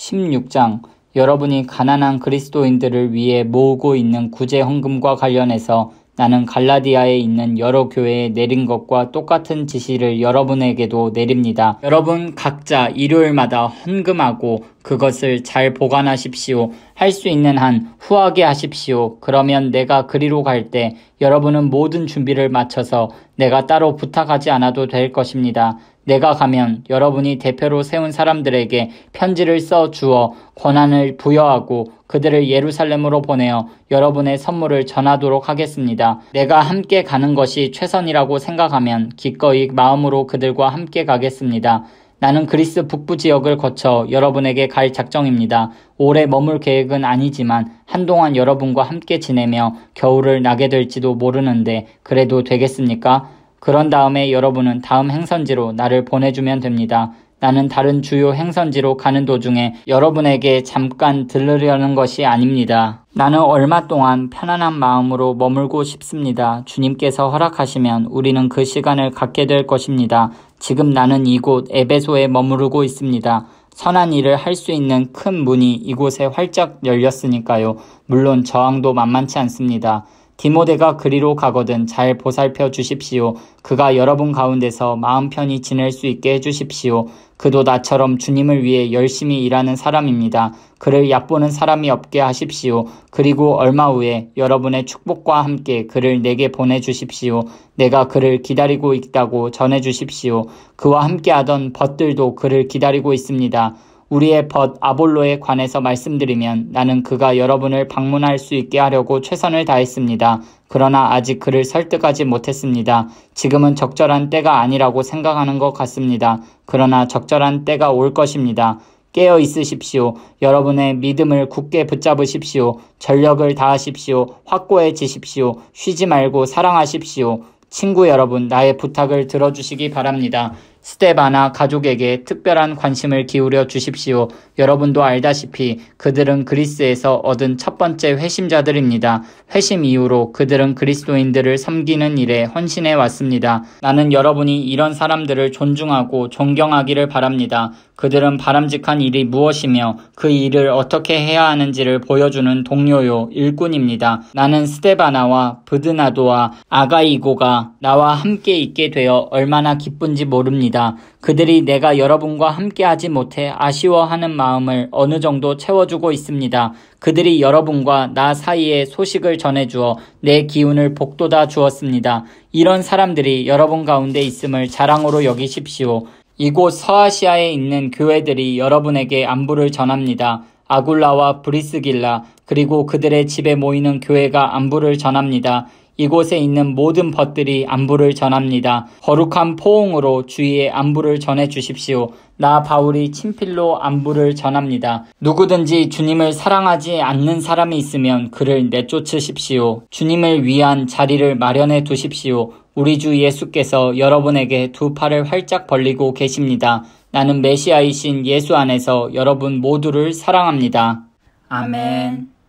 16장 여러분이 가난한 그리스도인들을 위해 모으고 있는 구제 헌금과 관련해서 나는 갈라디아에 있는 여러 교회에 내린 것과 똑같은 지시를 여러분에게도 내립니다. 여러분 각자 일요일마다 헌금하고 그것을 잘 보관하십시오. 할 수 있는 한 후하게 하십시오. 그러면 내가 그리로 갈 때 여러분은 모든 준비를 마쳐서 내가 따로 부탁하지 않아도 될 것입니다. 내가 가면 여러분이 대표로 세운 사람들에게 편지를 써 주어 권한을 부여하고 그들을 예루살렘으로 보내어 여러분의 선물을 전하도록 하겠습니다. 내가 함께 가는 것이 최선이라고 생각하면 기꺼이 마음으로 그들과 함께 가겠습니다. 나는 그리스 북부 지역을 거쳐 여러분에게 갈 작정입니다. 오래 머물 계획은 아니지만 한동안 여러분과 함께 지내며 겨울을 나게 될지도 모르는데 그래도 되겠습니까? 그런 다음에 여러분은 다음 행선지로 나를 보내주면 됩니다. 나는 다른 주요 행선지로 가는 도중에 여러분에게 잠깐 들르려는 것이 아닙니다. 나는 얼마 동안 편안한 마음으로 머물고 싶습니다. 주님께서 허락하시면 우리는 그 시간을 갖게 될 것입니다. 지금 나는 이곳 에베소에 머무르고 있습니다. 선한 일을 할 수 있는 큰 문이 이곳에 활짝 열렸으니까요. 물론 저항도 만만치 않습니다. 디모데가 그리로 가거든 잘 보살펴 주십시오. 그가 여러분 가운데서 마음 편히 지낼 수 있게 해주십시오. 그도 나처럼 주님을 위해 열심히 일하는 사람입니다. 그를 얕보는 사람이 없게 하십시오. 그리고 얼마 후에 여러분의 축복과 함께 그를 내게 보내주십시오. 내가 그를 기다리고 있다고 전해주십시오. 그와 함께하던 벗들도 그를 기다리고 있습니다. 우리의 벗 아볼로에 관해서 말씀드리면 나는 그가 여러분을 방문할 수 있게 하려고 최선을 다했습니다. 그러나 아직 그를 설득하지 못했습니다. 지금은 적절한 때가 아니라고 생각하는 것 같습니다. 그러나 적절한 때가 올 것입니다. 깨어 있으십시오. 여러분의 믿음을 굳게 붙잡으십시오. 전력을 다하십시오. 확고해지십시오. 쉬지 말고 사랑하십시오. 친구 여러분, 나의 부탁을 들어주시기 바랍니다. 스테바나 가족에게 특별한 관심을 기울여 주십시오. 여러분도 알다시피 그들은 그리스에서 얻은 첫 번째 회심자들입니다. 회심 이후로 그들은 그리스도인들을 섬기는 일에 헌신해 왔습니다. 나는 여러분이 이런 사람들을 존중하고 존경하기를 바랍니다. 그들은 바람직한 일이 무엇이며 그 일을 어떻게 해야 하는지를 보여주는 동료요 일꾼입니다. 나는 스테바나와 브드나도와 아가이고가 나와 함께 있게 되어 얼마나 기쁜지 모릅니다. 있습니다. 그들이 내가 여러분과 함께하지 못해 아쉬워하는 마음을 어느 정도 채워주고 있습니다. 그들이 여러분과 나 사이에 소식을 전해주어 내 기운을 복돋아 주었습니다. 이런 사람들이 여러분 가운데 있음을 자랑으로 여기십시오. 이곳 서아시아에 있는 교회들이 여러분에게 안부를 전합니다. 아굴라와 브리스길라 그리고 그들의 집에 모이는 교회가 안부를 전합니다. 이곳에 있는 모든 벗들이 안부를 전합니다. 거룩한 포옹으로 주위에 안부를 전해 주십시오. 나 바울이 친필로 안부를 전합니다. 누구든지 주님을 사랑하지 않는 사람이 있으면 그를 내쫓으십시오. 주님을 위한 자리를 마련해 두십시오. 우리 주 예수께서 여러분에게 두 팔을 활짝 벌리고 계십니다. 나는 메시아이신 예수 안에서 여러분 모두를 사랑합니다. 아멘.